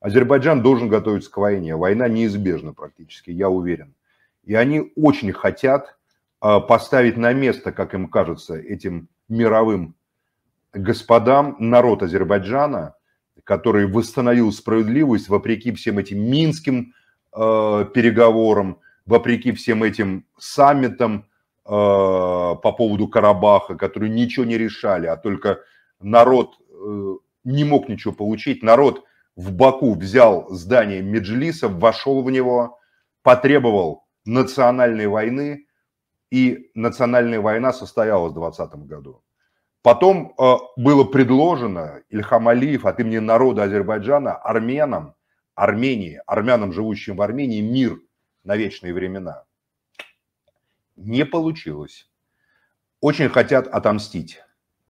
Азербайджан должен готовиться к войне. Война неизбежна практически, я уверен. И они очень хотят а, поставить на место, как им кажется, этим мировым господам народ Азербайджана, который восстановил справедливость вопреки всем этим минским э, переговорам, вопреки всем этим саммитам э, по поводу Карабаха, которые ничего не решали, а только народ э, не мог ничего получить, народ в Баку взял здание Меджлиса, вошел в него, потребовал национальной войны, и национальная война состоялась в 2020 году. Потом э, было предложено Ильхам Алиев от имени народа Азербайджана армянам, Армении, армянам, живущим в Армении, мир на вечные времена. Не получилось. Очень хотят отомстить.